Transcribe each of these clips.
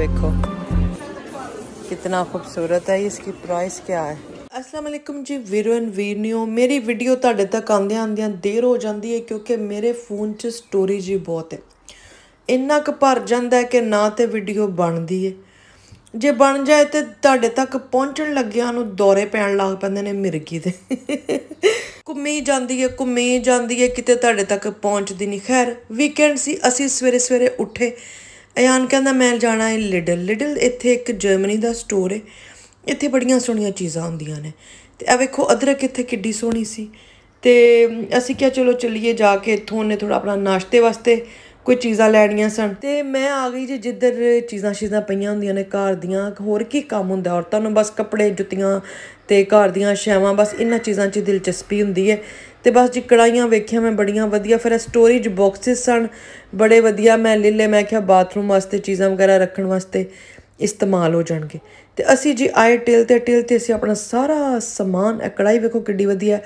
ਵੇਖੋ कितना खूबसूरत है इसकी प्राइस क्या है ਅਸਲਾਮ ਜੀ ਵੀਰੋ ਐਂਡ ਵੀਰਨਿਓ ਮੇਰੀ ਵੀਡੀਓ ਤੁਹਾਡੇ ਤੱਕ ਆਂਦਿਆਂ ਆਂਦਿਆਂ ਦੇਰ ਹੋ ਜਾਂਦੀ ਹੈ ਕਿਉਂਕਿ ਮੇਰੇ ਫੋਨ 'ਚ ਸਟੋਰੇਜ ਹੀ ਬਹੁਤ ਹੈ ਇੰਨਾ ਕੁ ਭਰ ਜਾਂਦਾ ਕਿ ਨਾ ਤੇ ਵੀਡੀਓ ਬਣਦੀ ਹੈ ਜੇ ਬਣ ਜਾਏ ਤੇ ਤੁਹਾਡੇ ਤੱਕ ਪਹੁੰਚਣ ਲੱਗਿਆਂ ਨੂੰ ਦੌਰੇ ਪੈਣ ਲੱਗ ਪੈਂਦੇ ਨੇ ਮਿਰਗੀ ਦੇ ਘੁੰਮੀ ਜਾਂਦੀ ਹੈ ਘੁੰਮੀ ਜਾਂਦੀ ਹੈ ਕਿਤੇ ਤੁਹਾਡੇ ਤੱਕ ਪਹੁੰਚਦੀ ਨਹੀਂ ਖੈਰ ਵੀਕਐਂਡ ਸੀ ਅਸੀਂ ਸਵੇਰੇ ਸਵੇਰੇ ਉੱਠੇ ਅਯਾਨ ਕਹਿੰਦਾ ਮੈਂ ਜਾਣਾ ਹੈ ਲਿਡਲ ਲਿਡਲ ਇੱਥੇ ਇੱਕ ਜਰਮਨੀ ਦਾ ਸਟੋਰ ਹੈ ਇੱਥੇ ਬੜੀਆਂ ਸੋਹਣੀਆਂ ਚੀਜ਼ਾਂ ਹੁੰਦੀਆਂ ਨੇ ਤੇ ਆ ਵੇਖੋ ਅਦਰਕ ਇੱਥੇ ਕਿੱਡੀ ਸੋਹਣੀ ਸੀ ਤੇ ਅਸੀਂ ਕਿਹਾ ਚਲੋ ਚੱਲੀਏ ਜਾ ਕੇ ਇੱਥੋਂ ਨੇ ਥੋੜਾ ਆਪਣਾ ਨਾਸ਼ਤੇ ਵਾਸਤੇ ਕੋਈ ਚੀਜ਼ਾਂ ਲੈਣੀਆਂ ਸਨ ਤੇ ਮੈਂ ਆ ਗਈ ਜੀ ਜਿੱਧਰ ਚੀਜ਼ਾਂ ਸ਼ੀਜ਼ਾਂ ਪਈਆਂ ਹੁੰਦੀਆਂ ਨੇ ਘਰ ਦੀਆਂ ਹੋਰ ਕੀ ਕੰਮ ਹੁੰਦਾ ਔਰਤਾਂ ਨੂੰ ਬਸ ਕੱਪੜੇ ਜੁੱਤੀਆਂ ਤੇ ਘਰ ਦੀਆਂ ਸ਼ੈਵਾਂ ਬਸ ਇਹਨਾਂ ਚੀਜ਼ਾਂ 'ਚ ਦਿਲਚਸਪੀ ਹੁੰਦੀ ਹੈ ਤੇ ਬਸ ਜੀ ਕੜਾਈਆਂ ਵੇਖਿਆ ਮੈਂ ਬੜੀਆਂ ਵਧੀਆ ਫਿਰ ਸਟੋਰੇਜ ਬਾਕਸਸ ਸਨ ਬੜੇ ਵਧੀਆ ਮੈਂ ਲੈ ਲੇ ਮੈਂ ਕਿਹਾ ਬਾਥਰੂਮ ਵਾਸਤੇ ਚੀਜ਼ਾਂ ਵਗੈਰਾ ਰੱਖਣ ਵਾਸਤੇ ਇਸਤੇਮਾਲ ਹੋ ਜਾਣਗੇ ਤੇ ਅਸੀਂ ਜੀ ਆਏ ਟਿਲ ਤੇ ਟਿਲ ਤੇ ਅਸੀਂ ਆਪਣਾ ਸਾਰਾ ਸਮਾਨ ਇਹ ਕੜਾਈ ਵੇਖੋ ਕਿੱਡੀ ਵਧੀਆ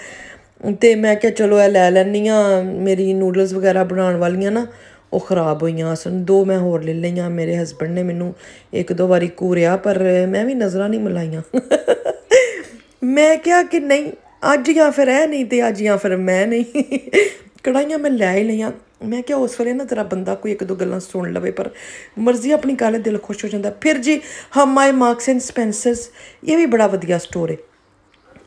ਤੇ ਮੈਂ ਕਿਹਾ ਚਲੋ ਇਹ ਲੈ ਲੈਣੀ ਆ ਮੇਰੀ ਨੂਡਲਸ ਵਗੈਰਾ ਬਣਾਉਣ ਵਾਲੀਆਂ ਨਾ ਉਹ ਖਰਾਬ ਹੋਈਆਂ ਸਨ ਦੋ ਮੈਂ ਹੋਰ ਲੈ ਲਈਆਂ ਮੇਰੇ ਹਸਬੰਡ ਨੇ ਮੈਨੂੰ ਇੱਕ ਦੋ ਵਾਰੀ ਕੂਰਿਆ ਪਰ ਮੈਂ ਵੀ ਨਜ਼ਰਾਂ ਨਹੀਂ ਮਿਲਾਈਆਂ ਮੈਂ ਕਿਹਾ ਕਿ ਨਹੀਂ ਅੱਜ ਜਾਂ ਫਿਰ ਐ ਨਹੀਂ ਤੇ ਅੱਜ ਜਾਂ ਫਿਰ ਮੈਂ ਨਹੀਂ ਕੜਾਈਆਂ ਮੈਂ ਲੈ ਹੀ ਲਈਆਂ ਮੈਂ ਕਿਹਾ ਉਸ ਵੇਲੇ ਨਾ ਤੇਰਾ ਬੰਦਾ ਕੋਈ ਇੱਕ ਦੋ ਗੱਲਾਂ ਸੁਣ ਲਵੇ ਪਰ ਮਰਜ਼ੀ ਆਪਣੀ ਕਾਲੇ ਦਿਲ ਖੁਸ਼ ਹੋ ਜਾਂਦਾ ਫਿਰ ਜੀ ਹਮ ਮਾਈ ਮਾਰਕਸ ਐਂਡ ਸਪੈਂਸਰਸ ਇਹ ਵੀ ਬੜਾ ਵਧੀਆ ਸਟੋਰ ਹੈ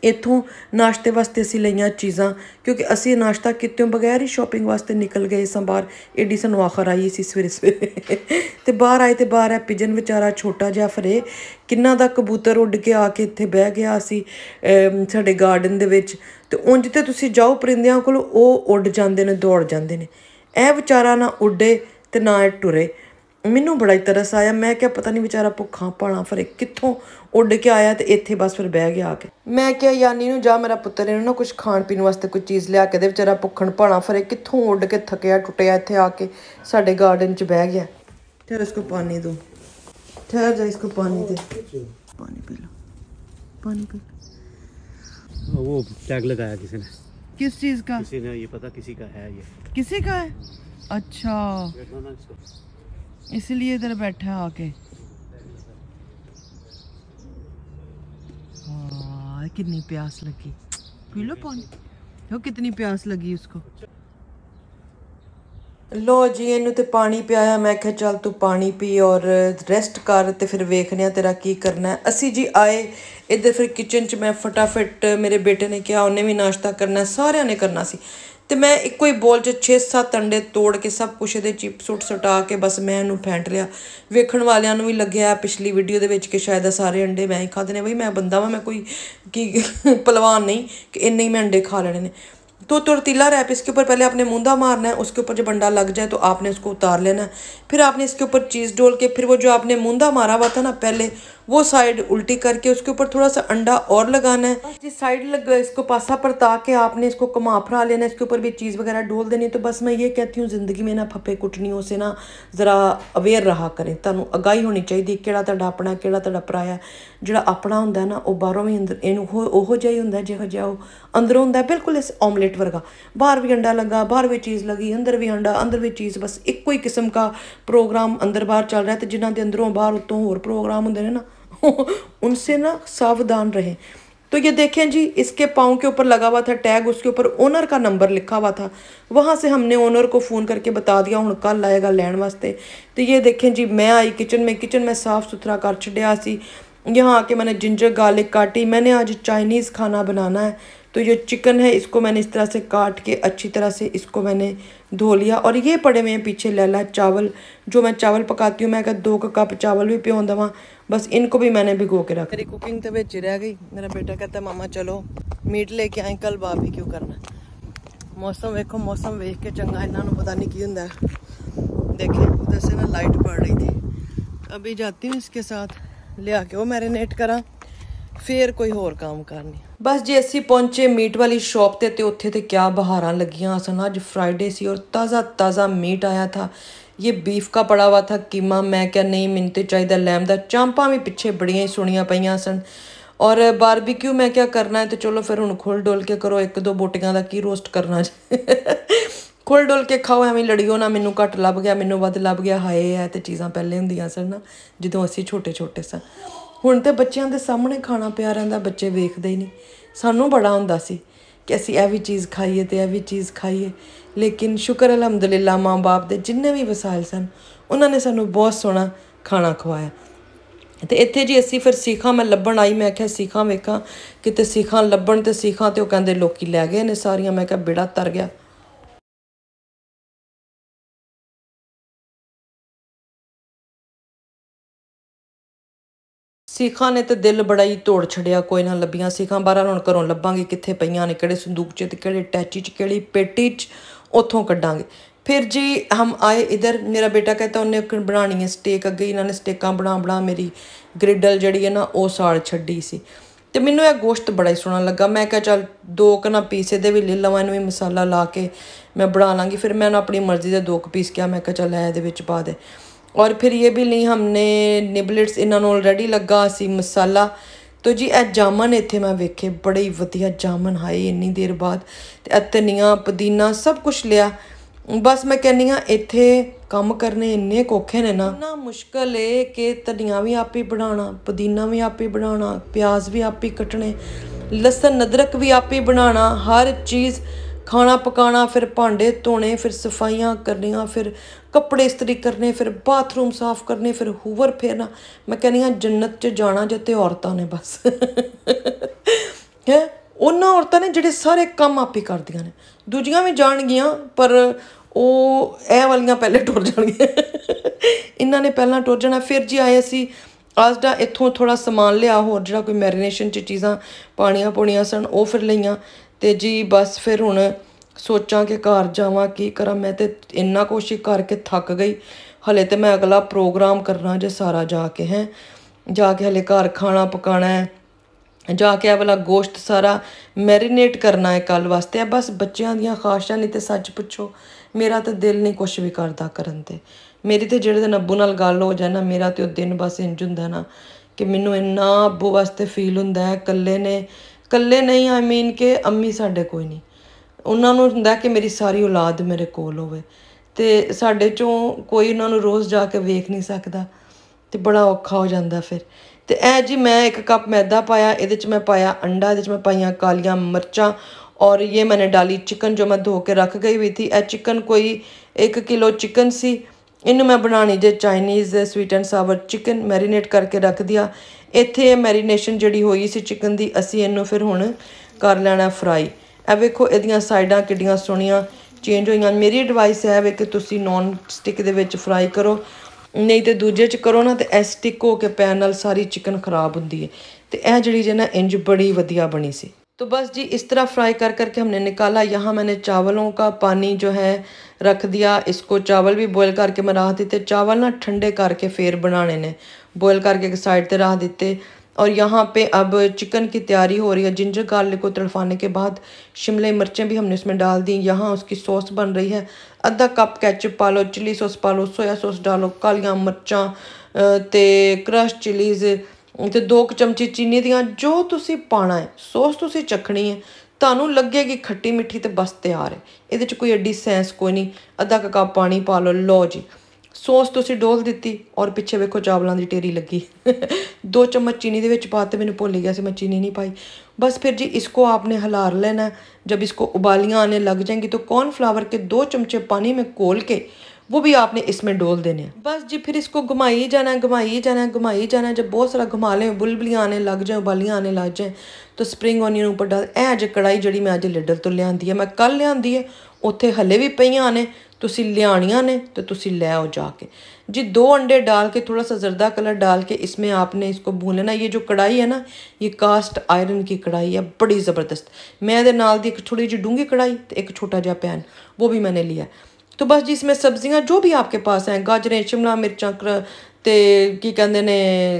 ਇੱਥੋਂ ਨਾਸ਼ਤੇ ਵਾਸਤੇ ਅਸੀਂ ਲਈਆਂ ਚੀਜ਼ਾਂ ਕਿਉਂਕਿ ਅਸੀਂ ਨਾਸ਼ਤਾ ਕਿਤੇੋਂ ਬਗੈਰ ਹੀ ਸ਼ਾਪਿੰਗ ਵਾਸਤੇ ਨਿਕਲ ਗਏ ਸਾਂ ਬਾਹਰ ਏਡੀ ਸਾਨੂੰ ਆਖਰ ਆਈ ਸੀ ਸਵੇਰੇ ਸਵੇਰੇ ਤੇ ਬਾਹਰ ਆਏ ਤੇ ਬਾਹਰ ਹੈ ਪਿਜਨ ਵਿਚਾਰਾ ਛੋਟਾ ਜਿਹਾ ਫਰੇ ਕਿੰਨਾ ਦਾ ਕਬੂਤਰ ਉੱਡ ਕੇ ਆ ਕੇ ਇੱਥੇ ਬਹਿ ਗਿਆ ਸੀ ਸਾਡੇ ਗਾਰਡਨ ਦੇ ਵਿੱਚ ਤੇ ਉਂਝ ਤੇ ਤੁਸੀਂ ਜਾਓ ਪਰਿੰਦਿਆਂ ਕੋਲ ਉਹ ਉੱਡ ਜਾਂਦੇ ਨੇ ਦੌੜ ਜਾਂਦੇ ਨੇ ਇਹ ਵਿਚਾਰਾ ਨਾ ਉੱਡੇ ਤੇ ਨਾ ਟੁਰੇ ਮੈਨੂੰ ਬੜਾ ਹੀ ਤਰਸ ਆਇਆ ਮੈਂ ਕਿਹਾ ਪਤਾ ਨਹੀਂ ਵਿਚਾਰਾ ਭੁੱਖਾ ਭਾਣਾ ਫਰੇ ਕਿੱਥੋਂ ਉੱਡ ਕੇ ਆਇਆ ਤੇ ਇੱਥੇ ਬਸ ਫਿਰ ਬਹਿ ਗਿਆ ਆ ਕੇ ਮੈਂ ਕਿਹਾ ਯਾਨੀ ਨੂੰ ਜਾ ਮੇਰਾ ਪੁੱਤਰ ਇਹਨੂੰ ਨਾ ਕੁਝ ਖਾਣ ਪੀਣ ਵਾਸਤੇ ਕੋਈ ਚੀਜ਼ ਲਿਆ ਕੇ ਦੇ ਵਿਚਾਰਾ ਭੁੱਖਣ ਭਾਣਾ ਫਰੇ ਕਿੱਥੋਂ ਉੱਡ ਕੇ ਥੱਕਿਆ ਟੁੱਟਿਆ ਇੱਥੇ ਆ ਕੇ ਸਾਡੇ ਗਾਰਡਨ 'ਚ ਬਹਿ ਗਿਆ ठहर इसको पानी दो ठहर जा इसको पानी दे पानी पी लो पानी पी लो वो टैग लगाया किसी ने किस चीज़ का किसी ने ये पता किसी का है ये किसी का है अच्छा इसलिए इधर बैठा आके हाँ कितनी प्यास लगी पी लो पानी देखो कितनी प्यास लगी उसको ਲੋ ਜੀ ਇਹਨੂੰ ਤੇ ਪਾਣੀ ਪਿਆਇਆ ਮੈਂ ਕਿਹਾ ਚੱਲ ਤੂੰ ਪਾਣੀ ਪੀ ਔਰ ਰੈਸਟ ਕਰ ਤੇ ਫਿਰ ਵੇਖਨੇ ਆ ਤੇਰਾ ਕੀ ਕਰਨਾ ਅਸੀਂ ਜੀ ਆਏ ਇੱਧਰ ਫਿਰ ਕਿਚਨ 'ਚ ਮੈਂ ਫਟਾਫਟ ਮੇਰੇ ਬੇਟੇ ਨੇ ਕਿਹਾ ਉਹਨੇ ਵੀ ਨਾਸ਼ਤਾ ਕਰਨਾ ਸਾਰਿਆਂ ਨੇ ਕਰਨਾ ਸੀ ਤੇ ਮੈਂ ਇੱਕੋ ਹੀ ਬੋਲ 'ਚ 6-7 ਅੰਡੇ ਤੋੜ ਕੇ ਸਭ ਕੁਛ ਇਹਦੇ ਚਿਪਸ ਸੁੱਟ ਸਟਾ ਕੇ ਬਸ ਮੈਂ ਇਹਨੂੰ ਫੈਂਟ ਲਿਆ ਵੇਖਣ ਵਾਲਿਆਂ ਨੂੰ ਵੀ ਲੱਗਿਆ ਪਿਛਲੀ ਵੀਡੀਓ ਦੇ ਵਿੱਚ ਕਿ ਸ਼ਾਇਦ ਆ ਸਾਰੇ ਅੰਡੇ ਮੈਂ ਹੀ ਖਾਦੇ ਨੇ ਬਈ ਮੈਂ ਬੰਦਾ ਵਾਂ ਮੈਂ ਕੋਈ ਕੀ ਪਹਿਲਵਾਨ ਨਹੀਂ ਕਿ ਇੰਨੇ ਹੀ ਮੈਂ ਅੰਡੇ ਖਾ ਲੈਣੇ ਨੇ तो तोरतीला रैप इसके ऊपर पहले आपने मूंदा मारना है उसके ऊपर जब अंडा लग जाए तो आपने उसको उतार लेना है फिर आपने इसके ऊपर चीज़ डोल के फिर वो जो आपने मूंदा मारा हुआ था ना पहले वो साइड उल्टी करके उसके ऊपर थोड़ा सा अंडा और लगाना है जिस साइड लग इसको पासा परता के आपने इसको कमा फरा लेना इसके ऊपर भी चीज़ वगैरह डोल देनी है तो बस मैं ये कहती हूँ ज़िंदगी में ना फपे कुटनियों से ना ज़रा अवेयर रहा करें ਤੁਹਾਨੂੰ अगाही होनी चाहिए कि अपना ਆਪਣਾ ਕਿਹੜਾ ਤੁਹਾਡਾ ਪਰਾਇਆ ਜਿਹੜਾ ਆਪਣਾ ਹੁੰਦਾ ਨਾ ਉਹ ਬਾਹਰੋਂ ਵੀ ਇਹਨੂੰ ਉਹੋ ਜਿਹਾ ਹੀ ਹੁੰਦਾ बिल्कुल इस ऑमलेट पैकेट वर्गा बाहर भी अंडा लगा बाहर भी चीज़ लगी अंदर भी अंडा अंदर भी चीज़ बस ਇੱਕੋ ਹੀ ਕਿਸਮ ਦਾ ਪ੍ਰੋਗਰਾਮ ਅੰਦਰ ਬਾਹਰ ਚੱਲ ਰਿਹਾ ਤੇ ਜਿਨ੍ਹਾਂ ਦੇ ਅੰਦਰੋਂ ਬਾਹਰ ਉਤੋਂ ਹੋਰ ਪ੍ਰੋਗਰਾਮ ਹੁੰਦੇ ਨੇ ਨਾ उनसे ना सावधान रहें तो ये देखें जी इसके पाँव के ऊपर लगा हुआ था टैग उसके ऊपर ओनर का नंबर लिखा हुआ था वहाँ से हमने ओनर को फ़ोन करके बता दिया हूँ कल आएगा लैंड वास्ते तो ये देखें जी मैं आई किचन में किचन में साफ़ सुथरा कर छड़िया यहाँ आके मैंने जिंजर गार्लिक काटी मैंने आज चाइनीज़ खाना बनाना है तो ये चिकन है इसको मैंने इस तरह से काट के अच्छी तरह से इसको मैंने धो लिया और ये पड़े हुए हैं पीछे लैला चावल जो मैं चावल पकाती हूँ मैं अगर दो कप चावल भी प्यों दवा बस इनको भी मैंने भिगो के रखा मेरी कुकिंग तो बेची रह गई मेरा बेटा कहता मामा चलो मीट लेके आए कल बाबी क्यों करना मौसम वेखो मौसम वेख के चंगा इन्होंने पता नहीं की होंगे देखे उधर से ना लाइट पड़ रही थी अभी जाती हूँ इसके साथ लिया के वो मैरिनेट करा ਫੇਰ ਕੋਈ ਹੋਰ ਕੰਮ ਕਰਨੀ ਬਸ ਜੇ ਅਸੀਂ ਪਹੁੰਚੇ ਮੀਟ ਵਾਲੀ ਸ਼ਾਪ ਤੇ ਤੇ ਉੱਥੇ ਤੇ ਕਿਆ ਬਹਾਰਾਂ ਲੱਗੀਆਂ ਸਨ ਅੱਜ ਫਰਾਈਡੇ ਸੀ ਔਰ ਤਾਜ਼ਾ ਤਾਜ਼ਾ ਮੀਟ ਆਇਆ ਥਾ ये बीफ का पड़ा हुआ था कीमा मैं क्या नहीं मिनते चाहिए लैम का चांपा भी पिछे बड़िया ही सुनिया पई सन ਔਰ ਬਾਰਬੀਕਿਊ ਮੈਂ ਕੀ ਕਰਨਾ ਹੈ ਤੇ ਚਲੋ ਫਿਰ ਹੁਣ ਖੁੱਲ ਡੋਲ ਕੇ ਕਰੋ ਇੱਕ ਦੋ ਬੋਟੀਆਂ ਦਾ ਕੀ ਰੋਸਟ ਕਰਨਾ ਜੀ ਖੁੱਲ ਡੋਲ ਕੇ ਖਾਓ ਐਵੇਂ ਲੜਿਓ ਨਾ ਮੈਨੂੰ ਘੱਟ ਲੱਭ ਗਿਆ ਮੈਨੂੰ ਵੱਧ ਲੱਭ ਗਿਆ ਹਾਏ ਐ ਤੇ ਚੀਜ਼ਾਂ ਪਹਿਲੇ ਹੁੰਦੀਆਂ ਸਨ ਨਾ ਜਦੋਂ ਅਸੀਂ ਛੋਟੇ ਛੋਟੇ ਸਾਂ ਹੁਣ ਤੇ ਬੱਚਿਆਂ ਦੇ ਸਾਹਮਣੇ ਖਾਣਾ ਪਿਆ ਰਹਿੰਦਾ ਬੱਚੇ ਵੇਖਦੇ ਹੀ ਨਹੀਂ ਸਾਨੂੰ ਬੜਾ ਹੁੰਦਾ ਸੀ ਕਿ ਅਸੀਂ ਇਹ ਵੀ ਚੀਜ਼ ਖਾਈਏ ਤੇ ਇਹ ਵੀ ਚੀਜ਼ ਖਾਈਏ ਲੇਕਿਨ ਸ਼ੁਕਰ ਅਲਹਮਦੁਲਿਲਾ ਮਾਂ-ਬਾਪ ਦੇ ਜਿੰਨੇ ਵੀ ਵਸਾਇਲ ਸਨ ਉਹਨਾਂ ਨੇ ਸਾਨੂੰ ਬਹੁਤ ਸੋਹਣਾ ਖਾਣਾ ਖਵਾਇਆ ਤੇ ਇੱਥੇ ਜੀ ਅਸੀਂ ਫਿਰ ਸੀਖਾਂ ਮੈਂ ਲੱਭਣ ਆਈ ਮੈਂ ਕਿਹਾ ਸੀਖਾਂ ਵੇਖਾਂ ਕਿਤੇ ਸੀਖਾਂ ਲੱਭਣ ਤੇ ਸੀਖਾਂ ਤੇ ਉਹ ਕਹਿੰਦੇ ਲੋਕੀ ਲੈ ਗਏ ਨੇ ਸਾਰੀਆਂ ਮੈਂ ਕਿਹਾ ਬਿੜਾ ਤਰ ਗਿਆ ਸਿੱਖਾਂ ਨੇ ਤੇ ਦਿਲ ਬੜਾਈ ਤੋੜ ਛੜਿਆ ਕੋਈ ਨਾ ਲੱਭੀਆਂ ਸਿੱਖਾਂ ਬਾਰਾ ਹੁਣ ਘਰੋਂ ਲੱਭਾਂਗੇ ਕਿੱਥੇ ਪਈਆਂ ਨੇ ਕਿਹੜੇ ਸੰਦੂਕ 'ਚ ਤੇ ਕਿਹੜੇ ਟੈਚੀ 'ਚ ਕਿਹੜੀ ਪੇਟੀ 'ਚ ਉੱਥੋਂ ਕੱਢਾਂਗੇ ਫਿਰ ਜੀ ਹਮ ਆਏ ਇਧਰ ਮੇਰਾ ਬੇਟਾ ਕਹਤਾ ਉਹਨੇ ਬਣਾਣੀ ਹੈ ਸਟੇਕ ਅੱਗੇ ਇਹਨਾਂ ਨੇ ਸਟੇਕਾਂ ਬਣਾ ਬਣਾ ਮੇਰੀ ਗ੍ਰਿਡਲ ਜਿਹੜੀ ਹੈ ਨਾ ਉਹ ਸਾਲ ਛੱਡੀ ਸੀ ਤੇ ਮੈਨੂੰ ਇਹ ਗੋਸ਼ਤ ਬੜਾ ਹੀ ਸੋਹਣਾ ਲੱਗਾ ਮੈਂ ਕਿਹਾ ਚੱਲ ਦੋ ਕਨਾ ਪੀਸੇ ਦੇ ਵੀ ਲੈ ਲਵਾਂ ਇਹਨੂੰ ਵੀ ਮਸਾਲਾ ਲਾ ਕੇ ਮੈਂ ਬਣਾ ਲਾਂਗੀ ਫਿਰ ਮੈਂ ਆਪਣੀ ਮਰਜ਼ੀ ਦੇ ਦੋ ਕੁ ਪੀਸ ਕਿਹਾ ਮੈਂ ਕਿਹਾ ਚੱਲ ਇਹਦੇ ਵਿੱਚ ਪਾ ਦੇ ਔਰ ਫਿਰ ਇਹ ਵੀ ਲਈ ਹਮਨੇ ਨਿਬਲਟਸ ਇਹਨਾਂ ਨੂੰ ਆਲਰੇਡੀ ਲੱਗਾ ਸੀ ਮਸਾਲਾ ਤੋ ਜੀ ਇਹ ਜਾਮਨ ਇੱਥੇ ਮੈਂ ਵੇਖੇ ਬੜੇ ਹੀ ਵਧੀਆ ਜਾਮਨ ਹਾਈ ਇੰਨੀ ਦੇਰ ਬਾਅਦ ਤੇ ਅਤਨੀਆਂ ਪੁਦੀਨਾ ਸਭ ਕੁਝ ਲਿਆ ਬਸ ਮੈਂ ਕਹਿੰਨੀ ਆ ਇੱਥੇ ਕੰਮ ਕਰਨੇ ਇੰਨੇ ਕੋਖੇ ਨੇ ਨਾ ਨਾ ਮੁਸ਼ਕਲ ਏ ਕਿ ਤਨੀਆਂ ਵੀ ਆਪੇ ਬਣਾਉਣਾ ਪੁਦੀਨਾ ਵੀ ਆਪੇ ਬਣਾਉਣਾ ਪਿਆਜ਼ ਵੀ ਆਪੇ ਕੱਟਣੇ ਲਸਣ ਅਦਰਕ ਵੀ ਆਪੇ ਬਣਾਉਣਾ ਹਰ ਚੀਜ਼ ਖਾਣਾ ਪਕਾਣਾ ਫਿਰ ਭਾਂਡੇ ਧੋਣੇ ਫਿਰ ਸਫਾਈਆਂ ਕਰਨੀਆਂ ਫਿਰ ਕੱਪੜੇ ਇਸਤਰੀ ਕਰਨੇ ਫਿਰ ਬਾਥਰੂਮ ਸਾਫ਼ ਕਰਨੇ ਫਿਰ ਹੂਵਰ ਫੇਰਨਾ ਮੈਂ ਕਹਿੰਦੀ ਹਾਂ ਜੰਨਤ 'ਚ ਜਾਣਾ ਜਿੱਤੇ ਔਰਤਾਂ ਨੇ ਬਸ ਹੈ ਉਹਨਾਂ ਔਰਤਾਂ ਨੇ ਜਿਹੜੇ ਸਾਰੇ ਕੰਮ ਆਪੇ ਕਰਦੀਆਂ ਨੇ ਦੂਜੀਆਂ ਵੀ ਜਾਣਗੀਆਂ ਪਰ ਉਹ ਇਹ ਵਾਲੀਆਂ ਪਹਿਲੇ ਟੁਰ ਜਾਣਗੀਆਂ ਇਹਨਾਂ ਨੇ ਪਹਿਲਾਂ ਟੁਰ ਜਾਣਾ ਫਿਰ ਜੀ ਆਏ ਸੀ ਅੱਜ ਦਾ ਇੱਥੋਂ ਥੋੜਾ ਸਮਾਨ ਲਿਆ ਹੋਰ ਜਿਹੜਾ ਕੋਈ ਮੈਰੀਨੇਸ਼ਨ 'ਚ ਚੀਜ਼ਾਂ ਪਾਣੀਆਂ ਪੋਣੀਆਂ ਸਨ ਉਹ ਫਿਰ ਲਈਆਂ ਤੇ ਜੀ ਬਸ ਫਿਰ ਹੁਣ ਸੋਚਾਂ ਕਿ ਘਰ ਜਾਵਾਂ ਕੀ ਕਰਾਂ ਮੈਂ ਤੇ ਇੰਨਾ ਕੋਸ਼ਿਸ਼ ਕਰਕੇ ਥੱਕ ਗਈ ਹਲੇ ਤੇ ਮੈਂ ਅਗਲਾ ਪ੍ਰੋਗਰਾਮ ਕਰਨਾ ਜੇ ਸਾਰਾ ਜਾ ਕੇ ਹੈ ਜਾ ਕੇ ਹਲੇ ਘਰ ਖਾਣਾ ਪਕਾਣਾ ਹੈ ਜਾ ਕੇ ਆ ਵਾਲਾ ਗੋਸ਼ਤ ਸਾਰਾ ਮੈਰੀਨੇਟ ਕਰਨਾ ਹੈ ਕੱਲ ਵਾਸਤੇ ਆ ਬਸ ਬੱਚਿਆਂ ਦੀਆਂ ਖਾਸ਼ਾਂ ਨਹੀਂ ਤੇ ਸੱਚ ਪੁੱਛੋ ਮੇਰਾ ਤਾਂ ਦਿਲ ਨਹੀਂ ਕੁਝ ਵੀ ਕਰਦਾ ਕਰਨ ਤੇ ਮੇਰੀ ਤੇ ਜਿਹੜੇ ਦਿਨ ਅੱਬੂ ਨਾਲ ਗੱਲ ਹੋ ਜਾਣਾ ਮੇਰਾ ਤੇ ਉਹ ਦਿਨ ਬਸ ਇੰਜ ਹੁੰਦਾ ਨਾ ਕਿ ਮੈਨੂੰ ਇੰਨਾ ਅੱਬੂ ਵਾਸਤੇ ਫੀਲ ਹੁੰਦਾ ਹੈ ਇਕੱਲੇ ਨੇ ਇਕੱਲੇ ਨਹੀਂ ਆਈ ਮੀਨ ਕਿ ਅੰਮੀ ਸਾਡੇ ਕੋਈ ਨਹੀਂ ਉਹਨਾਂ ਨੂੰ ਹੁੰਦਾ ਕਿ ਮੇਰੀ ਸਾਰੀ ਔਲਾਦ ਮੇਰੇ ਕੋਲ ਹੋਵੇ ਤੇ ਸਾਡੇ ਚੋਂ ਕੋਈ ਉਹਨਾਂ ਨੂੰ ਰੋਜ਼ ਜਾ ਕੇ ਵੇਖ ਨਹੀਂ ਸਕਦਾ ਤੇ ਬੜਾ ਔਖਾ ਹੋ ਜਾਂਦਾ ਫਿਰ ਤੇ ਐ ਜੀ ਮੈਂ ਇੱਕ ਕੱਪ ਮੈਦਾ ਪਾਇਆ ਇਹਦੇ ਚ ਮੈਂ ਪਾਇਆ ਅੰਡਾ ਇਹਦੇ ਚ ਮੈਂ ਪਾਈਆਂ ਕਾਲੀਆਂ ਮਿਰਚਾਂ ਔਰ ਇਹ ਮੈਨੇ ਡਾਲੀ ਚਿਕਨ ਜੋ ਮੈਂ ਧੋ ਕੇ ਰੱਖ ਗਈ ਹੋਈ ਥੀ ਇਹ ਚਿਕਨ ਕੋਈ 1 ਕਿਲੋ ਚਿਕਨ ਸੀ ਇਹਨੂੰ ਮੈਂ ਬਣਾਣੀ ਜੇ Chinese sweet and sour chicken marinate ਕਰਕੇ ਰੱਖ ਦਿਆ ਇੱਥੇ ਮੈਰੀਨੇਸ਼ਨ ਜਿਹੜੀ ਹੋਈ ਸੀ ਚਿਕਨ ਦੀ ਅਸੀਂ ਇਹਨੂੰ ਫਿਰ ਹੁਣ ਕਰ ਲੈਣਾ ਫਰਾਈ ਇਹ ਵੇਖੋ ਇਹਦੀਆਂ ਸਾਈਡਾਂ ਕਿੱਡੀਆਂ ਸੋਹਣੀਆਂ ਚੇਂਜ ਹੋਈਆਂ ਮੇਰੀ ਐਡਵਾਈਸ ਹੈ ਵੇ ਕਿ ਤੁਸੀਂ ਨੌਨ ਸਟਿਕ ਦੇ ਵਿੱਚ ਫਰਾਈ ਕਰੋ ਨਹੀਂ ਤੇ ਦੂਜੇ ਚ ਕਰੋ ਨਾ ਤੇ ਐ ਸਟਿਕ ਹੋ ਕੇ ਪੈਨ ਨਾਲ ਸਾਰੀ ਚਿਕਨ ਖਰਾਬ ਹੁੰਦੀ ਹੈ ਤੇ ਇਹ ਜਿਹੜੀ ਜੇ ਨਾ ਇੰਜ ਬੜੀ ਵਧੀਆ ਬਣੀ ਸੀ ਬਸ ਜੀ ਇਸ ਤਰ੍ਹਾਂ ਫਰਾਈ ਕਰ ਕਰਕੇ ਹਮਨੇ हमने ਯਹਾਂ ਮੈਨੇ मैंने चावलों का पानी जो है रख दिया इसको चावल भी ਬੋਇਲ करके ਮਰਾਹ ਦਿੱਤੇ ਚਾਵਲ ਨਾ ਠੰਡੇ ਕਰਕੇ ਫੇਰ ਬਣਾਣੇ ਨੇ ਬੋਇਲ ਕਰਕੇ ਇੱਕ ਸਾਈਡ ਤੇ ਰੱਖ ਦਿੱਤੇ और यहाँ पे अब चिकन की तैयारी हो रही है जिंजर गार्लिक को तड़फाने के बाद शिमला मिर्चें भी हमने इसमें डाल दी यहाँ उसकी सॉस बन रही है ਅੱਧਾ ਕੱਪ ਕੈਚਅਪ ਪਾ ਲਓ ਚਿਲੀ ਸੌਸ ਪਾ ਲਓ ਸੋਇਆ ਸੌਸ ਡਾਲੋ ਕਾਲੀਆਂ ਮਿਰਚਾਂ ਤੇ ਕ੍ਰਸ਼ ਚਿਲੀਜ਼ ਤੇ 2 ਚਮਚੇ ਚੀਨੀ ਦੀਆਂ ਜੋ ਤੁਸੀਂ ਪਾਣਾ ਹੈ ਸੌਸ ਤੁਸੀਂ ਚਖਣੀ ਹੈ ਤੁਹਾਨੂੰ ਲੱਗੇਗੀ ਖੱਟੀ ਮਿੱਠੀ ਤੇ ਬਸ ਤਿਆਰ ਹੈ ਇਹਦੇ ਚ ਕੋਈ ਐਡੀ ਸੈਂਸ ਕੋਈ ਨਹੀਂ ਅੱਧਾ ਕੱਪ ਪਾਣੀ ਪਾ ਲਓ ਲਓ ਜੀ ਸੌਸ ਤੁਸੀਂ ਡੋਲ ਦਿੱਤੀ ਔਰ ਪਿੱਛੇ ਵੇਖੋ ਚਾਵਲਾਂ ਦੀ ਢੇਰੀ ਲੱਗੀ ਦੋ ਚਮਚ ਚੀਨੀ ਦੇ ਵਿੱਚ ਪਾਤੇ ਮੈਨੂੰ ਭੁੱਲ ਗਿਆ ਸੀ ਮੈਂ ਚੀਨੀ ਨਹੀਂ ਪਾਈ ਬਸ ਫਿਰ ਜੀ ਇਸਕੋ ਆਪਨੇ ਹਲਾਰ ਲੈਣਾ ਜਬ ਇਸਕੋ ਉਬਾਲੀਆਂ ਆਨੇ ਲੱਗ ਜਾਣਗੀ ਤਾਂ ਕੌਨ ਫਲਾਵਰ ਕੇ ਦੋ ਚਮਚੇ ਪਾਣੀ ਮੇ ਕੋਲ ਕੇ ਉਹ ਵੀ ਆਪਨੇ ਇਸ ਮੇ ਡੋਲ ਦੇਣੇ ਬਸ ਜੀ ਫਿਰ ਇਸਕੋ ਘੁਮਾਈ ਜਾਣਾ ਘੁਮਾਈ ਜਾਣਾ ਘੁਮਾਈ ਜਾਣਾ ਜਬ ਬਹੁਤ ਸਾਰਾ ਘੁਮਾ ਲੇ ਬੁਲਬਲੀਆਂ ਆਨੇ ਲੱਗ ਜਾਏ ਉਬਾਲੀਆਂ ਆਨੇ ਲੱਗ ਜਾਏ ਤੋ ਸਪਰਿੰਗ ਓਨੀਅਨ ਉੱਪਰ ਡਾ ਇਹ ਜੇ ਕੜਾਈ ਜਿਹੜੀ ਮੈਂ ਅੱਜ ਲਿਡਲ ਤੋਂ ਲਿਆਂਦੀ ਹੈ ਮੈਂ ਕੱਲ ਲਿਆਂਦੀ ਹੈ ਉੱਥੇ ਹੱਲੇ ਵੀ ਪਈਆਂ ਨੇ ਤੁਸੀਂ ਲਿਆनियां ने तो तुम ले आओ जाके जी दो अंडे डाल के थोड़ा सा जरदा कलर डाल के इसमें आपने इसको भून लेना ये जो कढ़ाई है ना ये कास्ट आयरन की कढ़ाई है बड़ी ज़बरदस्त मैं ये नाल दी एक थोड़ी जी डूंगी कढ़ाई तो एक छोटा जहा पैन वो भी मैंने लिया तो बस जी इसमें सब्जियां जो भी आपके पास हैं गाजरें शिमला मिर्च तो की कहते ने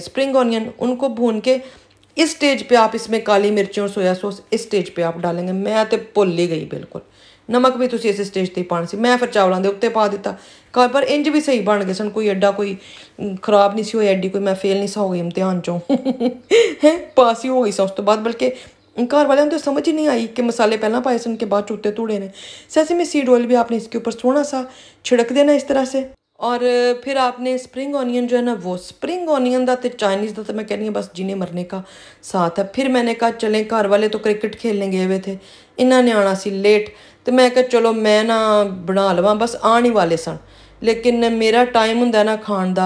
स्प्रिंग ऑनियन उनको भून के इस स्टेज पर आप इसमें काली मिर्चों और सोया सॉस इस स्टेज पर आप डालेंगे मैं तो भुल ही गई बिल्कुल नमक भी ਤੁਸੀਂ ਇਸ ਸਟੇਜ ਤੇ ਪਾਣਾ ਸੀ ਮੈਂ ਫਿਰ ਚਾਵਲਾਂ ਦੇ ਉੱਤੇ ਪਾ ਦਿੱਤਾ ਘਰ ਪਰ ਇੰਜ ਵੀ ਸਹੀ ਬਣ ਗਏ ਸਨ कोई ਐਡਾ ਕੋਈ ਖਰਾਬ ਨਹੀਂ ਸੀ ਹੋਇਆ ਐਡੀ ਕੋਈ ਮੈਂ ਫੇਲ ਨਹੀਂ ਸੀ ਹੋ ਗਈ ਇਮਤਿਹਾਨ ਚੋਂ ਹੈ ਪਾਸ ਹੀ ਹੋ ਗਈ ਸੀ ਉਸ ਤੋਂ ਬਾਅਦ ਬਲਕਿ ਘਰ तो समझ ही नहीं आई कि मसाले पहला पाए सन के बाद चूते धूड़े ने सेसमी सीड ऑयल भी आपने इसके ऊपर सोना सा छिड़क देना इस तरह से और फिर आपने स्प्रिंग ऑनियन जो है ना वो स्प्रिंग ऑनियन का तो चाइनीज़ का तो मैं कहनी बस जीने मरने का साथ है फिर मैंने कहा चलें घर वाले तो क्रिकेट खेलने गए हुए थे ਇਹਨਾਂ ਨੇ ਆਉਣਾ ਸੀ ਲੇਟ ਤੇ ਮੈਂ ਕਿਹਾ ਚਲੋ ਮੈਂ ਨਾ ਬਣਾ ਲਵਾਂ ਬਸ ਆਣ ਹੀ ਵਾਲੇ ਸਨ लेकिन मेरा टाइम होता है ना खान का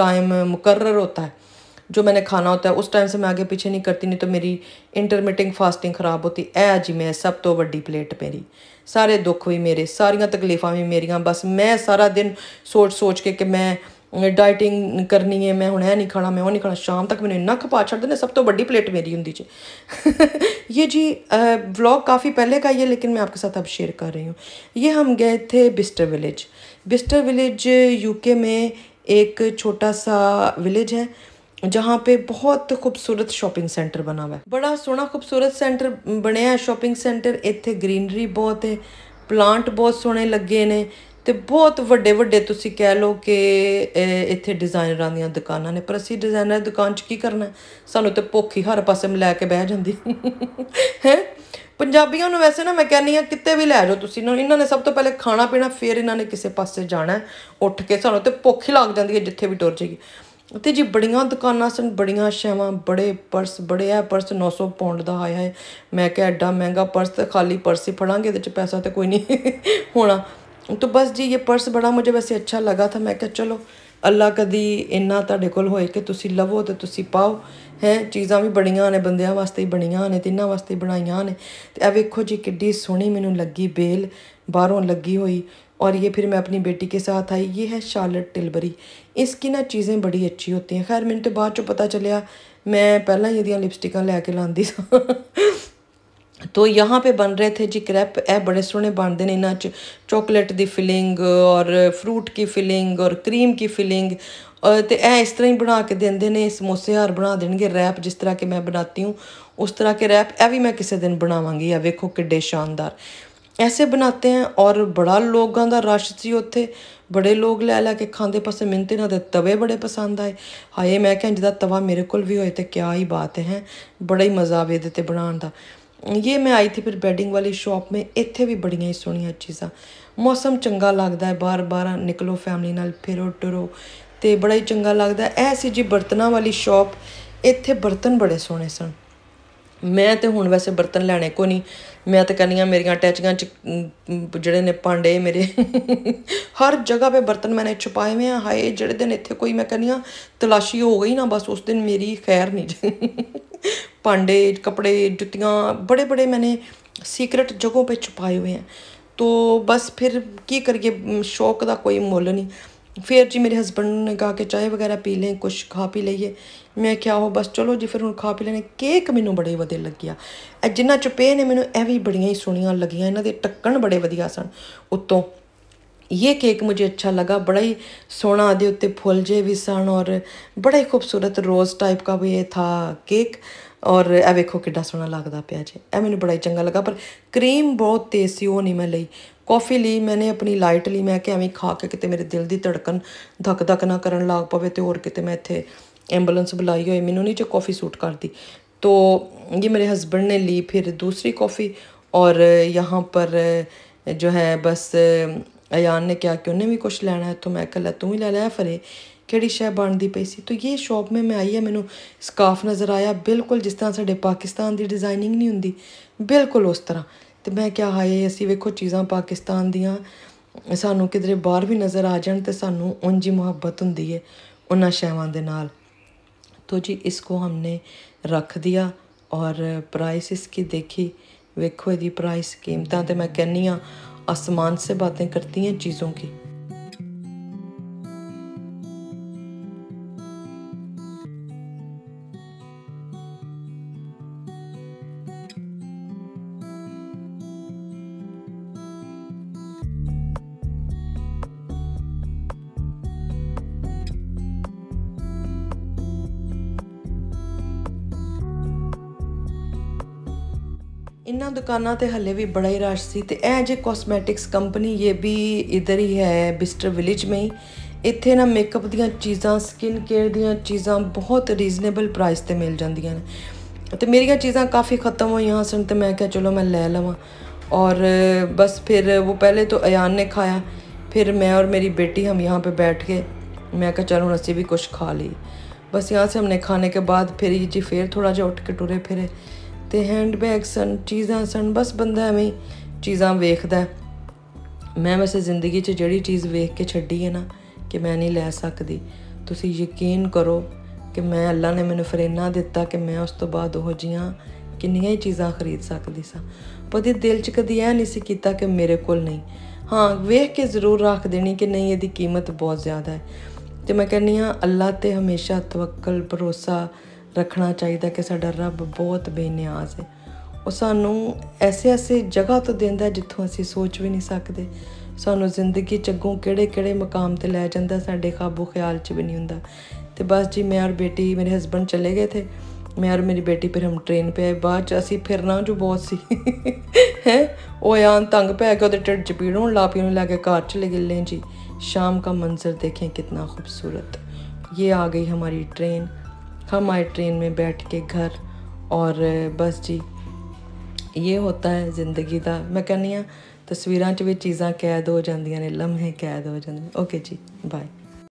टाइम मुकर्र होता है जो मैंने खाना होता है उस टाइम से मैं आगे पीछे नहीं करती नहीं तो मेरी इंटरमीटिंग फास्टिंग खराब होती है जिमें सब तो वही प्लेट मेरी सारे दुख भी मेरे सारिया तकलीफा भी मेरिया बस मैं सारा दिन सोच सोच के कि मैं डाइटिंग करनी है मैं हूँ ਇਹ नहीं खाना मैं ਉਹ नहीं खाना शाम तक मैंने इन्ना खपा छड़ देने सब तो बड़ी प्लेट मेरी ਹੁੰਦੀ ਜੀ ये जी व्लॉग काफ़ी पहले का ही है लेकिन मैं आपके साथ अब शेयर कर रही हूँ ये हम गए थे Bicester Village Bicester Village UK में एक छोटा सा विलेज है जहाँ पे बहुत खूबसूरत शॉपिंग सेंटर बना हुआ है बड़ा सोहना खूबसूरत सेंटर ਬਣਿਆ शॉपिंग सेंटर इतने ग्रीनरी बहुत है प्लांट बहुत सोने लगे ने ਤੇ ਬਹੁਤ ਵੱਡੇ ਵੱਡੇ ਤੁਸੀਂ ਕਹਿ ਲਓ ਕਿ ਇੱਥੇ ਡਿਜ਼ਾਈਨਰਾਂ ਦੀਆਂ ਦੁਕਾਨਾਂ ਨੇ ਪਰ ਅਸੀਂ ਡਿਜ਼ਾਈਨਰ ਦੁਕਾਨ 'ਚ ਕੀ ਕਰਨਾ ਸਾਨੂੰ ਤੇ ਭੁੱਖੀ ਹਰ ਪਾਸੇ ਮਿਲਾ ਕੇ ਬਹਿ ਜਾਂਦੀ ਹੈ ਪੰਜਾਬੀਆਂ ਨੂੰ ਵੈਸੇ ਨਾ ਮੈਂ ਕਹਿੰਨੀ ਆ ਕਿਤੇ ਵੀ ਲੈ ਜਾਓ ਤੁਸੀਂ ਇਹਨਾਂ ਨੇ ਸਭ ਤੋਂ ਪਹਿਲੇ ਖਾਣਾ ਪੀਣਾ ਫਿਰ ਇਹਨਾਂ ਨੇ ਕਿਸੇ ਪਾਸੇ ਜਾਣਾ ਉੱਠ ਕੇ ਸਾਨੂੰ ਤੇ ਭੁੱਖ ਹੀ ਲੱਗ ਜਾਂਦੀ ਹੈ ਜਿੱਥੇ ਵੀ ਟੁਰ ਜਾਈਏ ਤੇ ਜੀ ਬੜੀਆਂ ਦੁਕਾਨਾਂ ਸਨ ਬੜੀਆਂ ਸ਼ਾਵਾਂ ਬੜੇ ਪਰਸ ਬੜੇ ਆ ਪਰਸ 900 ਪੌਂਡ ਦਾ ਆਇਆ ਹੈ ਮੈਂ ਕਿਹਾ ਐਡਾ ਮਹਿੰਗਾ ਪਰਸ ਤੇ ਖਾਲੀ ਪਰਸ ਹੀ ਫੜਾਂਗੇ ਇਹਦੇ ਚ ਪੈਸਾ ਤੇ ਕੋਈ ਨਹੀਂ ਹੋਣਾ तो बस जी ये पर्स बड़ा मुझे वैसे अच्छा लगा था मैं क्या चलो अल्लाह कभी इन्ना ते को लवो तो तुम पाओ है चीज़ा भी बड़िया ने बंद वास्ते ही बनिया ने तिना वास्ते ही बनाई ने वेखो जी कि सोहनी मैं लगी बेल बारहों लगी हुई और ये फिर मैं अपनी बेटी के साथ आई ये है शालट टिलबरी इसकी ना चीज़ें बड़ी अच्छी होती हैं खैर मैंने तो बाद चो पता चलिया मैं पहला यदि लिपस्टिका लैके लाँदी तो यहाँ पे बन रहे थे जी क्रैप ए बड़े सोहने बनते ने इन्हों चॉकलेट की फिलिंग और फ्रूट की फिलिंग और क्रीम की फिलिंग तो ए इस तरह ही बना के देंगे ने समोसे बना देंगे रैप जिस तरह के मैं बनाती हूँ उस तरह के रैप यह भी मैं किसी दिन बनावगी या वेखो किडे शानदार ऐसे बनाते हैं और बड़ा लोगों का रश से उ बड़े लोग लै लै के खाते पास मिहनत इन्हों तवे बड़े पसंद आए हाए मैं क्या इंजदा तवा मेरे को भी होए तो क्या ही बात है बड़ा ही मज़ा आवे ये बनाने का ਇਹ ਮੈਂ ਆਈ ਥੀ ਫਿਰ ਬੈਡਿੰਗ ਵਾਲੀ ਸ਼ਾਪ ਮੇ ਇੱਥੇ ਵੀ ਬੜੀਆਂ ਹੀ ਸੋਹਣੀਆਂ ਚੀਜ਼ਾਂ ਮੌਸਮ ਚੰਗਾ ਲੱਗਦਾ ਹੈ ਬਾਰ-ਬਾਰ ਨਿਕਲੋ ਫੈਮਿਲੀ ਨਾਲ ਫਿਰੋ ਟਰੋ ਤੇ ਬੜਾ ਹੀ ਚੰਗਾ ਲੱਗਦਾ ਐ ਸੀ ਜੀ ਬਰਤਨਾਂ ਵਾਲੀ ਸ਼ਾਪ ਇੱਥੇ ਬਰਤਨ ਬੜੇ ਸੋਹਣੇ ਸਨ ਮੈਂ ਤੇ ਹੁਣ ਵੈਸੇ ਬਰਤਨ ਲੈਣੇ ਕੋ ਨਹੀਂ ਮੈਂ ਤਾਂ ਕਹਿੰਦੀ ਆ ਮੇਰੀਆਂ ਟੈਚੀਆਂ ਚ ਜਿਹੜੇ ਨੇ ਪਾਂਡੇ ਮੇਰੇ ਹਰ ਜਗ੍ਹਾ 'ਤੇ ਬਰਤਨ ਮੈਨੇ ਛੁਪਾਏ ਹੋਏ ਆ ਹਾਏ ਜਿਹੜੇ ਦਿਨ ਇੱਥੇ ਕੋਈ ਮੈਂ ਕਹਿੰਦੀ ਆ ਤਲਾਸ਼ੀ ਹੋ ਗਈ ਨਾ ਬਸ ਉਸ ਦਿਨ ਮੇਰੀ ਖੈਰ ਨਹੀਂ भांडे कपड़े जुतियाँ बड़े बड़े मैंने सीक्रेट जगहों पे छुपाए हुए हैं तो बस फिर की करिए शौक का कोई मुल नहीं फिर जी मेरे हस्बैंड ने कहा कि चाय वगैरह पी लें कुछ खा पी लीए मैं क्या ਉਹ बस चलो जी फिर हूँ खा पी लेने केक ਮੈਨੂੰ बड़े ਵਧੀਆ ਲੱਗਿਆ ਇਹ ਜਿੰਨਾ ਚੁਪੇ ने ਮੈਨੂੰ ए भी बड़िया ही ਸੋਹਣੀਆਂ लगिया ਇਹਨਾਂ के ਟੱਕਣ बड़े ਵਧੀਆ ਸਨ ਉੱਤੋਂ ये केक मुझे अच्छा लगा बड़ा ही सोना आदि उत्ते फुलजे भी सन और बड़ा ही खूबसूरत रोज़ टाइप का भी ये था केक ਔਰ ਇਹ ਵੇਖੋ ਕਿੱਡਾ ਸੋਹਣਾ ਲੱਗਦਾ ਪਿਆ ਜੀ ਇਹ ਮੈਨੂੰ ਬੜਾ ਹੀ ਚੰਗਾ ਲੱਗਾ ਪਰ ਕਰੀਮ ਬਹੁਤ ਤੇਜ਼ ਸੀ ਉਹ ਨਹੀਂ ਮੈਂ ਲਈ ਕਾਫੀ ਲਈ ਮੈਨੇ ਆਪਣੀ ਲਾਈਟ ਲਈ ਮੈਂ ਕਿ ਐਵੇਂ ਖਾ ਕੇ ਕਿਤੇ ਮੇਰੇ ਦਿਲ ਦੀ ਧੜਕਨ ਧੱਕ ਧੱਕ ਨਾ ਕਰਨ ਲੱਗ ਪਵੇ ਤੇ ਹੋਰ ਕਿਤੇ ਮੈਂ ਇੱਥੇ ਐਂਬੂਲੈਂਸ ਬੁਲਾਈ ਹੋਈ ਮੈਨੂੰ ਨਹੀਂ ਜੋ ਕਾਫੀ ਸੂਟ ਕਰਦੀ तो ये मेरे हस्बैंड ने ली फिर दूसरी कॉफ़ी और यहाँ पर जो है बस अयान ने क्या कि उन्हें भी कुछ लेना है तो मैं कल तू ही ले लिया फरे ਕਿਹੜੀ ਸ਼ੈ ਬਣਦੀ ਪਈ ਸੀ ਤੋ ਇਹ ਸ਼ਾਪ ਮੇ ਮੈਂ ਆਈ ਹੈ ਮੈਨੂੰ ਸਕਾਫ ਨਜ਼ਰ ਆਇਆ ਬਿਲਕੁਲ ਜਿਸ ਤਰ੍ਹਾਂ ਸਾਡੇ ਪਾਕਿਸਤਾਨ ਦੀ ਡਿਜ਼ਾਈਨਿੰਗ ਨਹੀਂ ਹੁੰਦੀ ਬਿਲਕੁਲ ਉਸ ਤਰ੍ਹਾਂ ਤੇ ਮੈਂ ਕਿਹਾ ਹਾਏ ਅਸੀਂ ਵੇਖੋ ਚੀਜ਼ਾਂ ਪਾਕਿਸਤਾਨ ਦੀਆਂ ਸਾਨੂੰ ਕਿਧਰੇ ਬਾਹਰ ਵੀ ਨਜ਼ਰ ਆ ਜਾਣ ਤੇ ਸਾਨੂੰ ਉਂਝ ਹੀ ਮੁਹੱਬਤ ਹੁੰਦੀ ਹੈ ਉਹਨਾਂ ਸ਼ੈਵਾਂ ਦੇ ਨਾਲ तो जी इसको हमने रख दिया और प्राइस इसकी देखी वेखो यदि प्राइस कीमत तो मैं कहनी हाँ आसमान से बातें करती हैं चीज़ों की दुकाना तो हले भी बड़ा ही रश से तो यह जो कॉस्मैटिक्स कंपनी ये भी इधर ही है बिस्टर विलेज में ही इतने ना मेकअप दीज़ा स्किन केयर दीज़ा बहुत रीजनेबल प्राइस से मिल जा तो मेरिया चीज़ा काफ़ी ख़त्म हो सन तो मैं क्या चलो मैं लै लव और बस फिर वो पहले तो अयान ने खाया फिर मैं और मेरी बेटी हम यहाँ पर बैठ गए मैं क्या चलो असी भी कुछ खा ली बस यहाँ से हमने खाने के बाद फिर ये जी फिर थोड़ा जा उठ के टुरे फिरे ਤੇ ਹੈਂਡਬੈਗ ਸਨ ਚੀਜ਼ਾਂ ਸਨ ਬਸ ਬੰਦਾ ਐਵੇਂ ਚੀਜ਼ਾਂ ਵੇਖਦਾ ਮੈਂ ਵੈਸੇ ਜ਼ਿੰਦਗੀ 'ਚ ਜਿਹੜੀ ਚੀਜ਼ ਵੇਖ ਕੇ ਛੱਡੀ ਹੈ ਨਾ ਕਿ ਮੈਂ ਨਹੀਂ ਲੈ ਸਕਦੀ ਤੁਸੀਂ ਯਕੀਨ ਕਰੋ ਕਿ ਮੈਂ ਅੱਲਾ ਨੇ ਮੈਨੂੰ ਫਰੇਨਾ ਦਿੱਤਾ ਕਿ ਮੈਂ ਉਸ ਤੋਂ ਬਾਅਦ ਉਹ ਜੀਆਂ ਕਿੰਨੀਆਂ ਹੀ ਚੀਜ਼ਾਂ ਖਰੀਦ ਸਕਦੀ ਸਾਂ ਪਰ ਦੇ ਦਿਲ 'ਚ ਕਦੀ ਇਹ ਨਹੀਂ ਸੀ ਕੀਤਾ ਕਿ ਮੇਰੇ ਕੋਲ ਨਹੀਂ ਹਾਂ ਵੇਖ ਕੇ ਜ਼ਰੂਰ ਰੱਖ ਦੇਣੀ ਕਿ ਨਹੀਂ ਇਹਦੀ ਕੀਮਤ ਬਹੁਤ ਜ਼ਿਆਦਾ ਹੈ ਤੇ ਮੈਂ ਕਹਿੰਨੀ ਆ ਅੱਲਾ ਤੇ ਹਮੇਸ਼ਾ ਤਵੱਕਲ ਭਰੋਸਾ ਰੱਖਣਾ ਚਾਹੀਦਾ ਕਿ ਸਾਡਾ ਰੱਬ ਬਹੁਤ ਬੇਨਿਆਜ਼ ਹੈ ਉਹ ਸਾਨੂੰ ਐਸੇ ਐਸੇ ਜਗ੍ਹਾ ਤੋਂ ਦਿੰਦਾ ਜਿੱਥੋਂ ਅਸੀਂ ਸੋਚ ਵੀ ਨਹੀਂ ਸਕਦੇ ਸਾਨੂੰ ਜ਼ਿੰਦਗੀ ਚ ਅੱਗੋਂ ਕਿਹੜੇ-ਕਿਹੜੇ ਮਕਾਮ ਤੇ ਲੈ ਜਾਂਦਾ ਸਾਡੇ ਖਾਬੂ ਖਿਆਲ ਚ ਵੀ ਨਹੀਂ ਹੁੰਦਾ ਤੇ ਬਸ ਜੀ ਮੈਂ ਔਰ ਬੇਟੀ ਮੇਰੇ ਹਸਬੰਡ ਚਲੇ ਗਏ ਥੇ ਮੈਂ ਔਰ ਮੇਰੀ ਬੇਟੀ ਫਿਰ ਹਮ ਟ੍ਰੇਨ 'ਤੇ ਆਏ बाद ਫਿਰਨਾ ਜੋ ਬਹੁਤ ਸੀ ਹੈ ਉਹ वो ਤੰਗ ਪੈ ਕੇ ਉਹਦੇ ਟਿੱਡ ਚ पीड़ ਲਾ ला पी उन्हें लैके घर चले ਗਏ ਲੈ ਜੀ ਸ਼ਾਮ ਦਾ ਮੰਜ਼ਰ ਦੇਖੇ ਕਿੰਨਾ ਖੂਬਸੂਰਤ ਇਹ ਆ ਗਈ ہماری ਟ੍ਰੇਨ हम आए ट्रेन में बैठ के घर और बस जी ये होता है ज़िंदगी का मैं कहनी हाँ तस्वीर च भी चीज़ा कैद हो जाए लम्हे कैद हो जाए ओके जी बाय